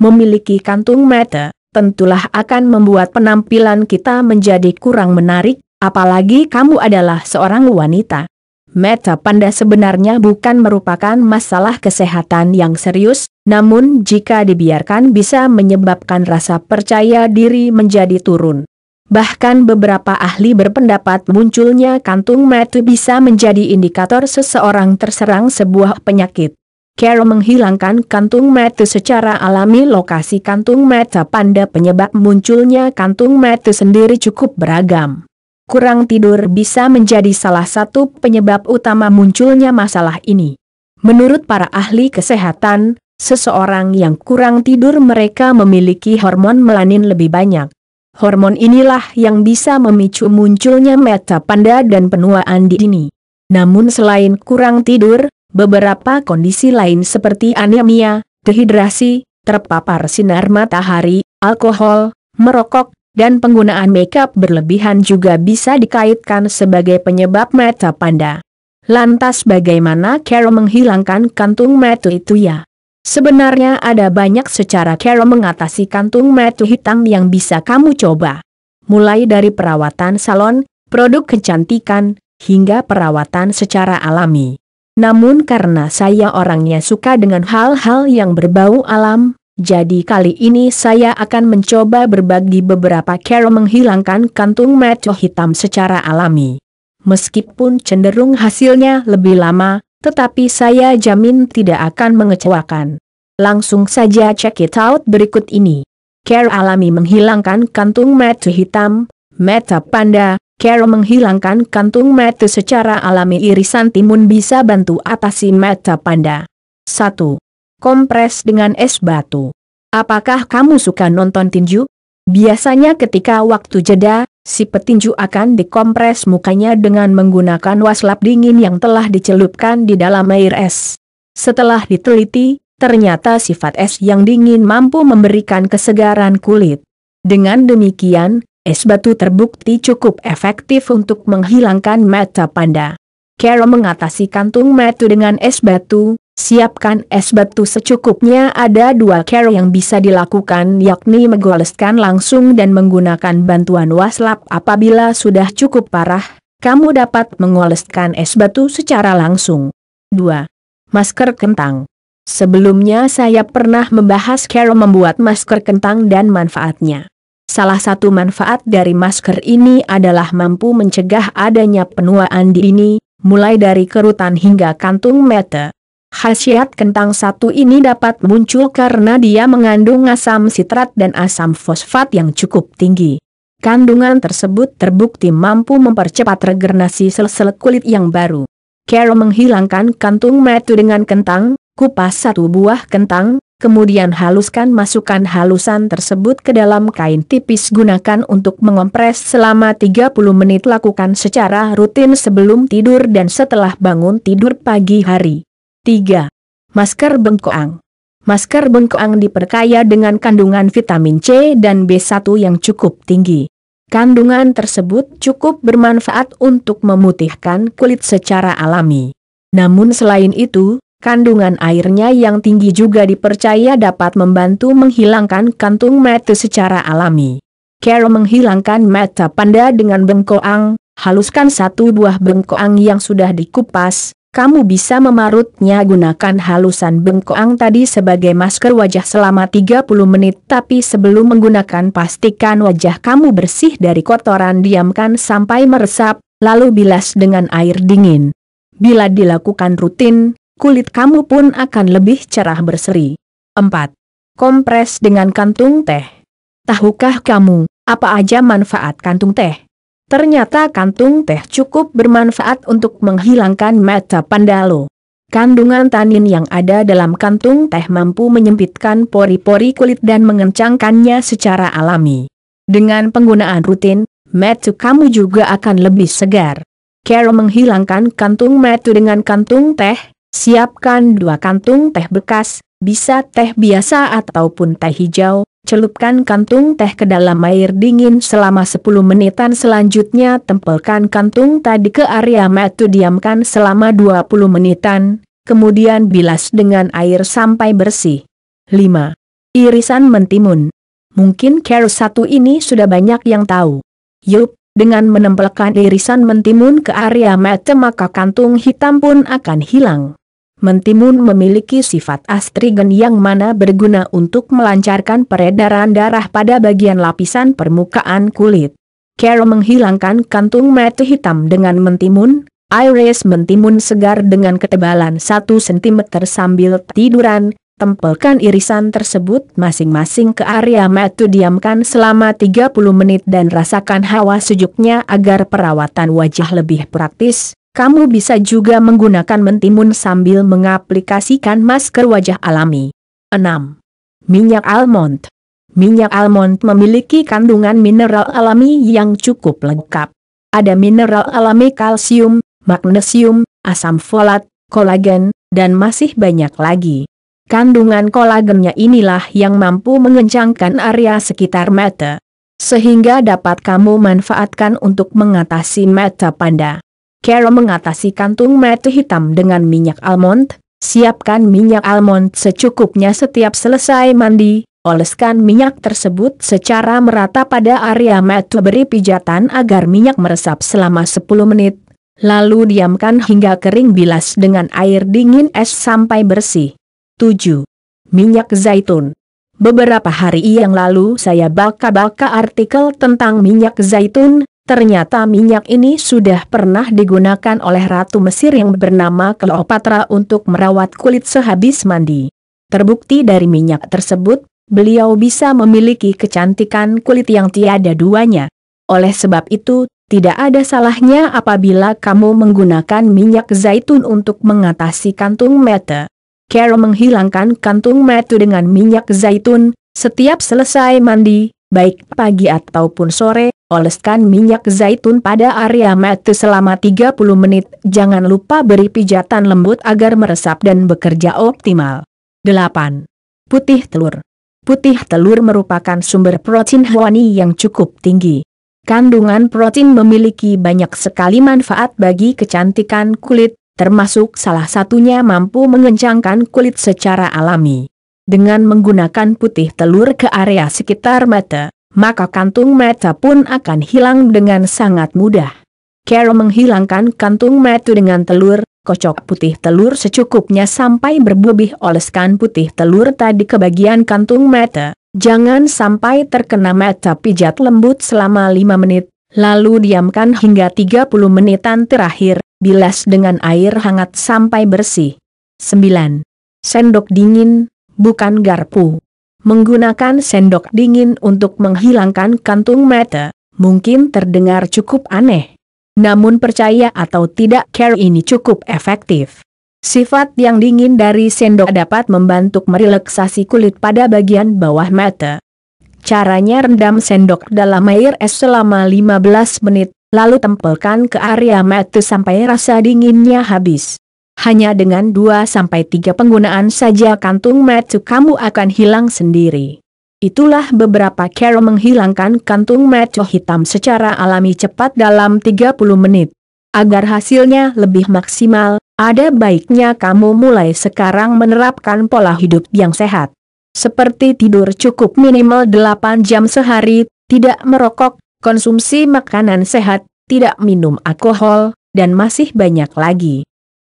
memiliki kantung mata, tentulah akan membuat penampilan kita menjadi kurang menarik, apalagi kamu adalah seorang wanita. Mata panda sebenarnya bukan merupakan masalah kesehatan yang serius, namun jika dibiarkan bisa menyebabkan rasa percaya diri menjadi turun. Bahkan beberapa ahli berpendapat munculnya kantung mata bisa menjadi indikator seseorang terserang sebuah penyakit. Carol menghilangkan kantung mata secara alami lokasi kantung mata panda penyebab munculnya kantung mata sendiri cukup beragam. Kurang tidur bisa menjadi salah satu penyebab utama munculnya masalah ini. Menurut para ahli kesehatan, seseorang yang kurang tidur mereka memiliki hormon melanin lebih banyak. Hormon inilah yang bisa memicu munculnya mata panda dan penuaan di dini. Namun selain kurang tidur, Beberapa kondisi lain seperti anemia, dehidrasi, terpapar sinar matahari, alkohol, merokok, dan penggunaan makeup berlebihan juga bisa dikaitkan sebagai penyebab mata panda. Lantas bagaimana Carol menghilangkan kantung mata itu ya? Sebenarnya ada banyak secara Carol mengatasi kantung mata hitam yang bisa kamu coba. Mulai dari perawatan salon, produk kecantikan, hingga perawatan secara alami. Namun karena saya orangnya suka dengan hal-hal yang berbau alam, jadi kali ini saya akan mencoba berbagi beberapa cara menghilangkan kantung mata hitam secara alami. Meskipun cenderung hasilnya lebih lama, tetapi saya jamin tidak akan mengecewakan. Langsung saja check it out berikut ini. Care alami menghilangkan kantung mata hitam, meta panda, Carol menghilangkan kantung mata secara alami irisan timun bisa bantu atasi mata panda. 1. Kompres dengan es batu. Apakah kamu suka nonton tinju? Biasanya ketika waktu jeda, si petinju akan dikompres mukanya dengan menggunakan waslap dingin yang telah dicelupkan di dalam air es. Setelah diteliti, ternyata sifat es yang dingin mampu memberikan kesegaran kulit. Dengan demikian, Es batu terbukti cukup efektif untuk menghilangkan mata panda. Carol mengatasi kantung metu dengan es batu, siapkan es batu secukupnya ada dua cara yang bisa dilakukan yakni menggoleskan langsung dan menggunakan bantuan waslap apabila sudah cukup parah, kamu dapat mengoleskan es batu secara langsung. 2. Masker kentang Sebelumnya saya pernah membahas Carol membuat masker kentang dan manfaatnya. Salah satu manfaat dari masker ini adalah mampu mencegah adanya penuaan ini, mulai dari kerutan hingga kantung mata. Khasiat kentang satu ini dapat muncul karena dia mengandung asam sitrat dan asam fosfat yang cukup tinggi. Kandungan tersebut terbukti mampu mempercepat regenerasi sel-sel kulit yang baru. Carol menghilangkan kantung metu dengan kentang, kupas satu buah kentang, Kemudian haluskan masukkan halusan tersebut ke dalam kain tipis gunakan untuk mengompres selama 30 menit lakukan secara rutin sebelum tidur dan setelah bangun tidur pagi hari. 3. Masker bengkoang Masker bengkoang diperkaya dengan kandungan vitamin C dan B1 yang cukup tinggi. Kandungan tersebut cukup bermanfaat untuk memutihkan kulit secara alami. Namun selain itu, Kandungan airnya yang tinggi juga dipercaya dapat membantu menghilangkan kantung mata secara alami. Kero menghilangkan mata panda dengan bengkoang, haluskan satu buah bengkoang yang sudah dikupas, kamu bisa memarutnya gunakan halusan bengkoang tadi sebagai masker wajah selama 30 menit tapi sebelum menggunakan pastikan wajah kamu bersih dari kotoran diamkan sampai meresap, lalu bilas dengan air dingin. Bila dilakukan rutin, kulit kamu pun akan lebih cerah berseri. 4. Kompres dengan kantung teh. Tahukah kamu, apa aja manfaat kantung teh? Ternyata kantung teh cukup bermanfaat untuk menghilangkan mata pandalo. Kandungan tanin yang ada dalam kantung teh mampu menyempitkan pori-pori kulit dan mengencangkannya secara alami. Dengan penggunaan rutin, metu kamu juga akan lebih segar. Carol menghilangkan kantung metu dengan kantung teh, Siapkan dua kantung teh bekas, bisa teh biasa ataupun teh hijau, celupkan kantung teh ke dalam air dingin selama 10 menitan selanjutnya tempelkan kantung tadi ke area metu diamkan selama 20 menitan, kemudian bilas dengan air sampai bersih. 5. Irisan mentimun Mungkin care satu ini sudah banyak yang tahu. Yup, dengan menempelkan irisan mentimun ke area mata maka kantung hitam pun akan hilang. Mentimun memiliki sifat astrigen yang mana berguna untuk melancarkan peredaran darah pada bagian lapisan permukaan kulit. Carol menghilangkan kantung mata hitam dengan mentimun, iris mentimun segar dengan ketebalan 1 cm sambil tiduran, tempelkan irisan tersebut masing-masing ke area mata diamkan selama 30 menit dan rasakan hawa sejuknya agar perawatan wajah lebih praktis. Kamu bisa juga menggunakan mentimun sambil mengaplikasikan masker wajah alami. 6. Minyak almond Minyak almond memiliki kandungan mineral alami yang cukup lengkap. Ada mineral alami kalsium, magnesium, asam folat, kolagen, dan masih banyak lagi. Kandungan kolagennya inilah yang mampu mengencangkan area sekitar mata, sehingga dapat kamu manfaatkan untuk mengatasi mata panda. Carol mengatasi kantung mata hitam dengan minyak almond, siapkan minyak almond secukupnya setiap selesai mandi, oleskan minyak tersebut secara merata pada area mata beri pijatan agar minyak meresap selama 10 menit, lalu diamkan hingga kering bilas dengan air dingin es sampai bersih. 7. Minyak zaitun Beberapa hari yang lalu saya baca-baca artikel tentang minyak zaitun, Ternyata minyak ini sudah pernah digunakan oleh Ratu Mesir yang bernama Cleopatra untuk merawat kulit sehabis mandi. Terbukti dari minyak tersebut, beliau bisa memiliki kecantikan kulit yang tiada duanya. Oleh sebab itu, tidak ada salahnya apabila kamu menggunakan minyak zaitun untuk mengatasi kantung mata. Carol menghilangkan kantung mata dengan minyak zaitun, setiap selesai mandi, baik pagi ataupun sore, Oleskan minyak zaitun pada area mata selama 30 menit, jangan lupa beri pijatan lembut agar meresap dan bekerja optimal. 8. Putih telur Putih telur merupakan sumber protein hewani yang cukup tinggi. Kandungan protein memiliki banyak sekali manfaat bagi kecantikan kulit, termasuk salah satunya mampu mengencangkan kulit secara alami. Dengan menggunakan putih telur ke area sekitar mata, maka kantung mata pun akan hilang dengan sangat mudah. Carol menghilangkan kantung mata dengan telur, kocok putih telur secukupnya sampai berbubih oleskan putih telur tadi ke bagian kantung mata. Jangan sampai terkena mata pijat lembut selama 5 menit, lalu diamkan hingga 30 menitan terakhir, bilas dengan air hangat sampai bersih. 9. Sendok dingin, bukan garpu. Menggunakan sendok dingin untuk menghilangkan kantung mata, mungkin terdengar cukup aneh. Namun percaya atau tidak care ini cukup efektif. Sifat yang dingin dari sendok dapat membantu merelaksasi kulit pada bagian bawah mata. Caranya rendam sendok dalam air es selama 15 menit, lalu tempelkan ke area mata sampai rasa dinginnya habis hanya dengan 2-3 penggunaan saja kantung metu kamu akan hilang sendiri. Itulah beberapa cara menghilangkan kantung metu hitam secara alami cepat dalam 30 menit. Agar hasilnya lebih maksimal, ada baiknya kamu mulai sekarang menerapkan pola hidup yang sehat. Seperti tidur cukup minimal 8 jam sehari, tidak merokok, konsumsi makanan sehat, tidak minum alkohol, dan masih banyak lagi.